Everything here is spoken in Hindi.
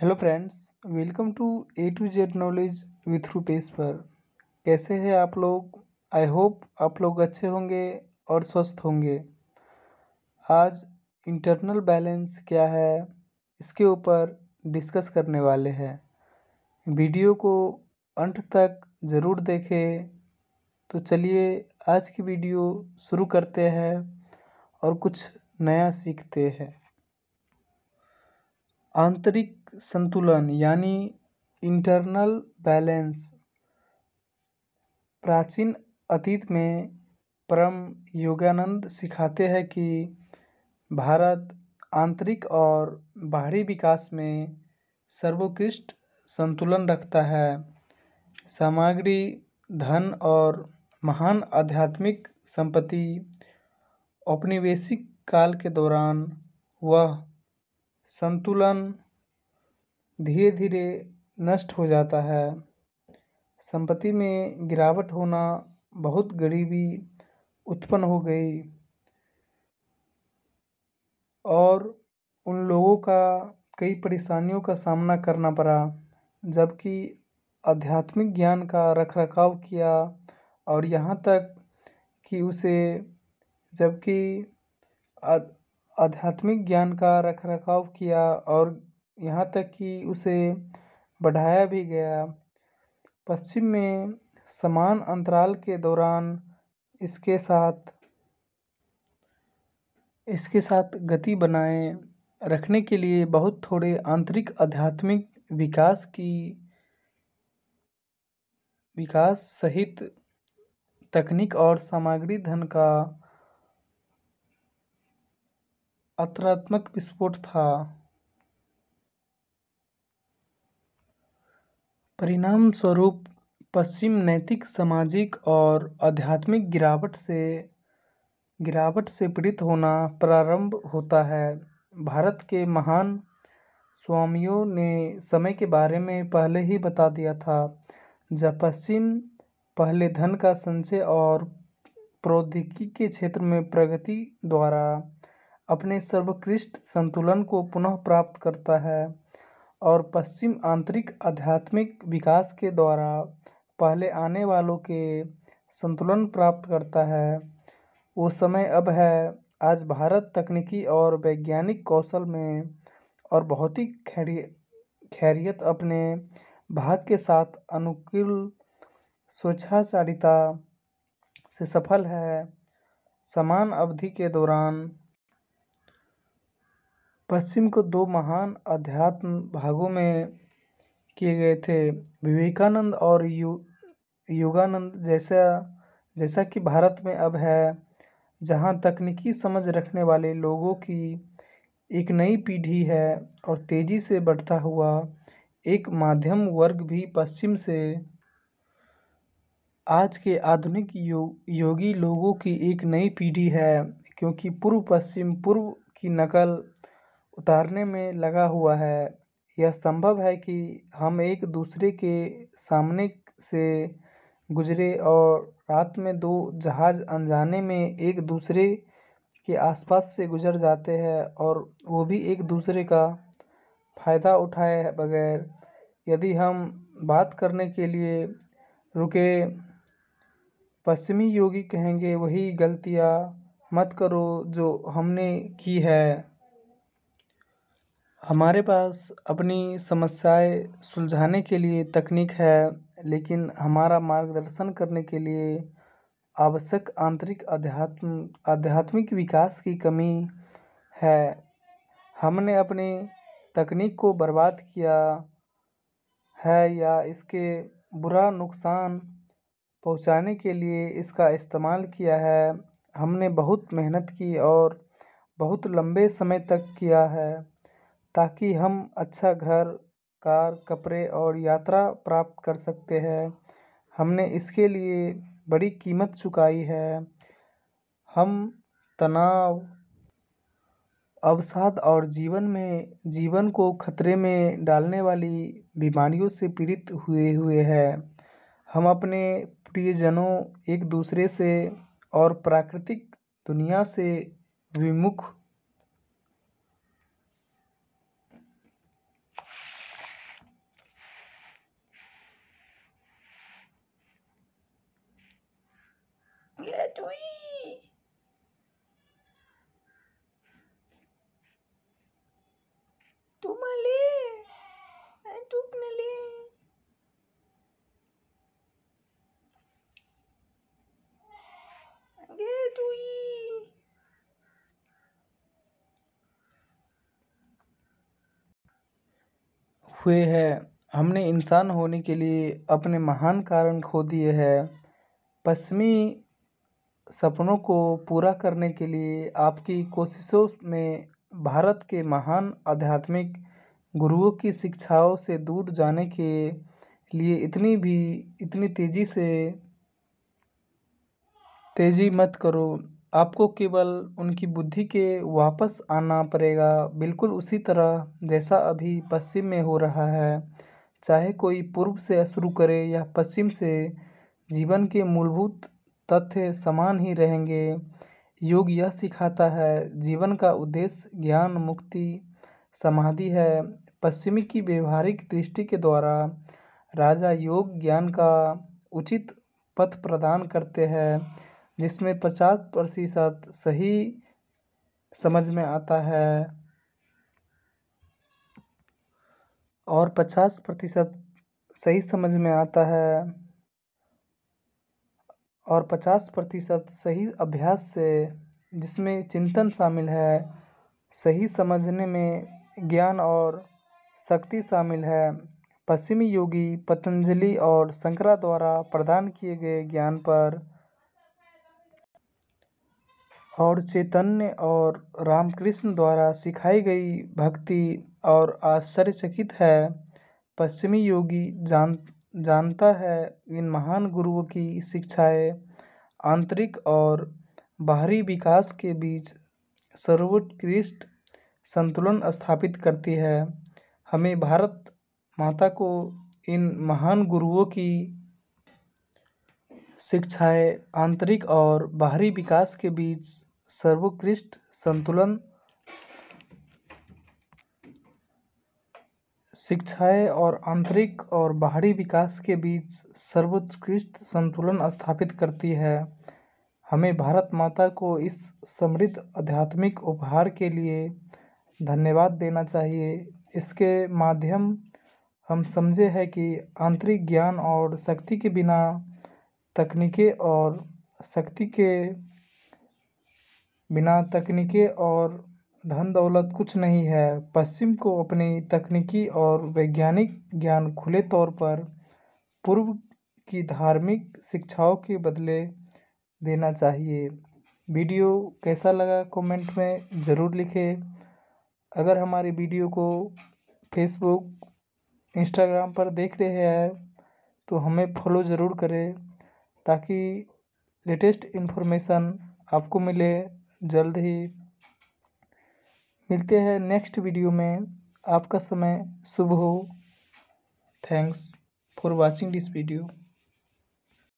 hello friends welcome to A to Z knowledge with Rupesh पर कैसे हैं आप लोग आई होप आप लोग अच्छे होंगे और स्वस्थ होंगे आज इंटरनल बैलेंस क्या है इसके ऊपर डिस्कस करने वाले हैं वीडियो को अंत तक ज़रूर देखें तो चलिए आज की वीडियो शुरू करते हैं और कुछ नया सीखते हैं आंतरिक संतुलन यानी इंटरनल बैलेंस प्राचीन अतीत में परम योगानंद सिखाते हैं कि भारत आंतरिक और बाहरी विकास में सर्वोत्कृष्ट संतुलन रखता है सामग्री धन और महान आध्यात्मिक संपत्ति औपनिवेशिक काल के दौरान वह संतुलन धीरे धीरे नष्ट हो जाता है संपत्ति में गिरावट होना बहुत गरीबी उत्पन्न हो गई और उन लोगों का कई परेशानियों का सामना करना पड़ा जबकि आध्यात्मिक ज्ञान का रख रखाव किया और यहाँ तक कि उसे जबकि आध्यात्मिक ज्ञान का रख रखाव किया और यहाँ तक कि उसे बढ़ाया भी गया पश्चिम में समान अंतराल के दौरान इसके साथ इसके साथ गति बनाए रखने के लिए बहुत थोड़े आंतरिक आध्यात्मिक विकास की विकास सहित तकनीक और सामग्री धन का अतरात्मक विस्फोट था परिणामस्वरूप पश्चिम नैतिक सामाजिक और आध्यात्मिक गिरावट से गिरावट से पीड़ित होना प्रारंभ होता है भारत के महान स्वामियों ने समय के बारे में पहले ही बता दिया था जब पश्चिम पहले धन का संचय और प्रौद्योगिकी के क्षेत्र में प्रगति द्वारा अपने सर्वोत्कृष्ट संतुलन को पुनः प्राप्त करता है और पश्चिम आंतरिक आध्यात्मिक विकास के द्वारा पहले आने वालों के संतुलन प्राप्त करता है वो समय अब है आज भारत तकनीकी और वैज्ञानिक कौशल में और भौतिक खैरिय खैरियत अपने भाग के साथ अनुकूल स्वेच्छाचारिता से सफल है समान अवधि के दौरान पश्चिम को दो महान अध्यात्म भागों में किए गए थे विवेकानंद और यु योगानंद जैसा जैसा कि भारत में अब है जहाँ तकनीकी समझ रखने वाले लोगों की एक नई पीढ़ी है और तेज़ी से बढ़ता हुआ एक माध्यम वर्ग भी पश्चिम से आज के आधुनिक यो, योगी लोगों की एक नई पीढ़ी है क्योंकि पूर्व पश्चिम पूर्व की नकल उतारने में लगा हुआ है यह संभव है कि हम एक दूसरे के सामने से गुजरे और रात में दो जहाज़ अनजाने में एक दूसरे के आसपास से गुजर जाते हैं और वो भी एक दूसरे का फ़ायदा उठाए बगैर यदि हम बात करने के लिए रुके पश्चिमी योगी कहेंगे वही गलतियाँ मत करो जो हमने की है हमारे पास अपनी समस्याएँ सुलझाने के लिए तकनीक है लेकिन हमारा मार्गदर्शन करने के लिए आवश्यक आंतरिक अध्यात्म आध्यात्मिक विकास की कमी है हमने अपने तकनीक को बर्बाद किया है या इसके बुरा नुकसान पहुंचाने के लिए इसका इस्तेमाल किया है हमने बहुत मेहनत की और बहुत लंबे समय तक किया है ताकि हम अच्छा घर कार कपड़े और यात्रा प्राप्त कर सकते हैं हमने इसके लिए बड़ी कीमत चुकाई है हम तनाव अवसाद और जीवन में जीवन को खतरे में डालने वाली बीमारियों से पीड़ित हुए हुए हैं हम अपने प्रियजनों एक दूसरे से और प्राकृतिक दुनिया से विमुख तू नले गे हुए है हमने इंसान होने के लिए अपने महान कारण खो दिए हैं पश्चिमी सपनों को पूरा करने के लिए आपकी कोशिशों में भारत के महान आध्यात्मिक गुरुओं की शिक्षाओं से दूर जाने के लिए इतनी भी इतनी तेज़ी से तेज़ी मत करो आपको केवल उनकी बुद्धि के वापस आना पड़ेगा बिल्कुल उसी तरह जैसा अभी पश्चिम में हो रहा है चाहे कोई पूर्व से शुरू करे या पश्चिम से जीवन के मूलभूत तथ्य समान ही रहेंगे योग यह सिखाता है जीवन का उद्देश्य ज्ञान मुक्ति समाधि है पश्चिमी की व्यवहारिक दृष्टि के द्वारा राजा योग ज्ञान का उचित पथ प्रदान करते हैं जिसमें पचास प्रतिशत सही समझ में आता है और पचास प्रतिशत सही समझ में आता है और पचास प्रतिशत सही अभ्यास से जिसमें चिंतन शामिल है सही समझने में ज्ञान और शक्ति शामिल है पश्चिमी योगी पतंजलि और शंकरा द्वारा प्रदान किए गए ज्ञान पर और चैतन्य और रामकृष्ण द्वारा सिखाई गई भक्ति और आश्चर्यचकित है पश्चिमी योगी जान जानता है इन महान गुरुओं की शिक्षाएँ आंतरिक और बाहरी विकास के बीच सर्वोत्कृष्ट संतुलन स्थापित करती है हमें भारत माता को इन महान गुरुओं की शिक्षाएँ आंतरिक और बाहरी विकास के बीच सर्वोत्कृष्ट संतुलन शिक्षाएँ और आंतरिक और बाहरी विकास के बीच सर्वोत्कृष्ट संतुलन स्थापित करती है हमें भारत माता को इस समृद्ध आध्यात्मिक उपहार के लिए धन्यवाद देना चाहिए इसके माध्यम हम समझे हैं कि आंतरिक ज्ञान और शक्ति के बिना तकनीकें और शक्ति के बिना तकनीकें और धन दौलत कुछ नहीं है पश्चिम को अपनी तकनीकी और वैज्ञानिक ज्ञान खुले तौर पर पूर्व की धार्मिक शिक्षाओं के बदले देना चाहिए वीडियो कैसा लगा कमेंट में ज़रूर लिखें अगर हमारे वीडियो को फेसबुक इंस्टाग्राम पर देख रहे हैं तो हमें फॉलो ज़रूर करें ताकि लेटेस्ट इन्फॉर्मेशन आपको मिले जल्द ही मिलते हैं नेक्स्ट वीडियो में आपका समय शुभ हो thanks for watching this video